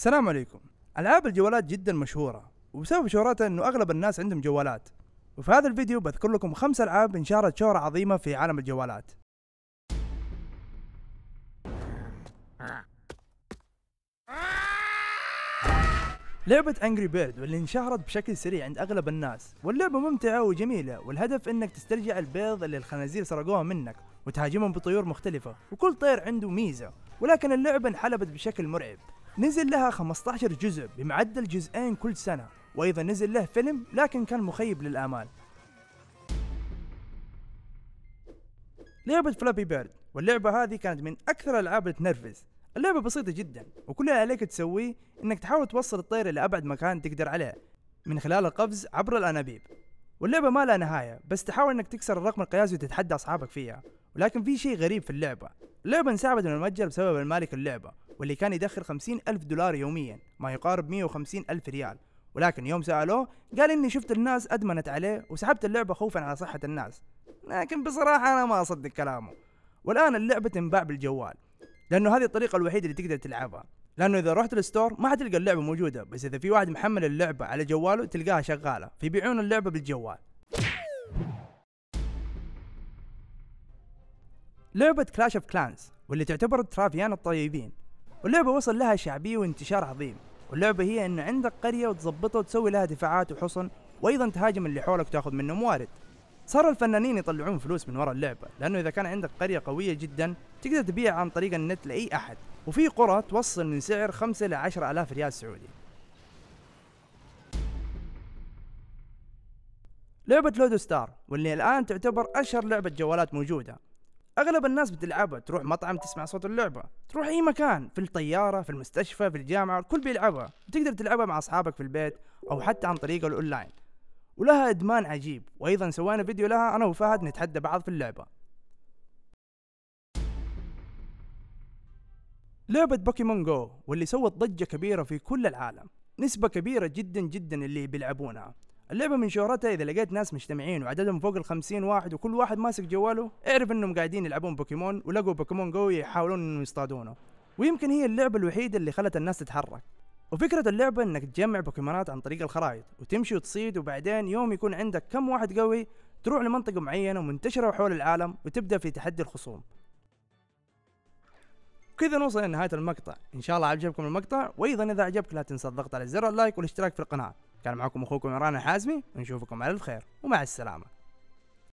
السلام عليكم العاب الجوالات جدا مشهوره وبسبب شهرتها انه اغلب الناس عندهم جوالات وفي هذا الفيديو بذكر لكم خمس العاب انشهرت شهرة عظيمة في عالم الجوالات لعبة انجري بيرد واللي انشهرت بشكل سريع عند اغلب الناس واللعبة ممتعة وجميلة والهدف انك تسترجع البيض اللي الخنازير سرقوها منك وتهاجمهم بطيور مختلفة وكل طير عنده ميزة ولكن اللعبة انحلبت بشكل مرعب نزل لها 15 جزء بمعدل جزئين كل سنة وأيضا نزل له فيلم لكن كان مخيب للآمال لعبة فلابي بيرد واللعبة هذه كانت من أكثر الألعاب اللي تنرفز اللعبة بسيطة جدا وكل اللي عليك تسويه إنك تحاول توصل الطير إلى أبعد مكان تقدر عليه من خلال القفز عبر الأنابيب واللعبة ما لها نهاية بس تحاول إنك تكسر الرقم القياسي وتتحدى أصحابك فيها ولكن في شيء غريب في اللعبة اللعبة انسحبت من المتجر بسبب المالك اللعبة واللي كان يدخل 50 ألف دولار يوميا ما يقارب 150 ألف ريال ولكن يوم سألوه قال إني شفت الناس أدمنت عليه وسحبت اللعبة خوفا على صحة الناس لكن بصراحة أنا ما أصدق كلامه والآن اللعبة تنباع بالجوال لأنه هذه الطريقة الوحيدة اللي تقدر تلعبها لأنه إذا رحت الستور ما حتلقى اللعبة موجودة بس إذا في واحد محمل اللعبة على جواله تلقاها شغالة فيبيعون اللعبة بالجوال لعبة كلاش اوف كلانز واللي تعتبر الترافيان الطيبين واللعبة وصل لها شعبية وانتشار عظيم واللعبة هي انه عندك قرية وتظبطها وتسوي لها دفاعات وحصن وايضا تهاجم اللي حولك وتاخذ منه موارد صار الفنانين يطلعون فلوس من وراء اللعبة لأنه إذا كان عندك قرية قوية جدا تقدر تبيع عن طريق النت لأي أحد وفي قرى توصل من سعر 5 إلى 10 ألاف ريال سعودي لعبة لودو ستار واللي الآن تعتبر أشهر لعبة جوالات موجودة اغلب الناس بتلعبها تروح مطعم تسمع صوت اللعبه تروح اي مكان في الطياره في المستشفى في الجامعه الكل بيلعبها تقدر تلعبها مع اصحابك في البيت او حتى عن طريق الاونلاين ولها ادمان عجيب وايضا سوينا فيديو لها انا وفهد نتحدى بعض في اللعبه لعبة بوكيمون جو واللي سوت ضجة كبيرة في كل العالم نسبة كبيرة جدا جدا اللي بيلعبونها اللعبة من شهرتها إذا لقيت ناس مجتمعين وعددهم فوق ال 50 واحد وكل واحد ماسك جواله اعرف إنهم قاعدين يلعبون بوكيمون ولقوا بوكيمون قوي يحاولون إنهم يصطادونه ويمكن هي اللعبة الوحيدة اللي خلت الناس تتحرك وفكرة اللعبة انك تجمع بوكيمونات عن طريق الخرائط وتمشي وتصيد وبعدين يوم يكون عندك كم واحد قوي تروح لمنطقة معينة ومنتشرة حول العالم وتبدأ في تحدي الخصوم كذا نوصل لنهاية المقطع إن شاء الله عجبكم المقطع وأيضا إذا عجبك لا تنسى الضغط على زر اللايك والاشتراك في القناة كان معكم اخوكم عمران الحازمي ونشوفكم على الخير ومع السلامه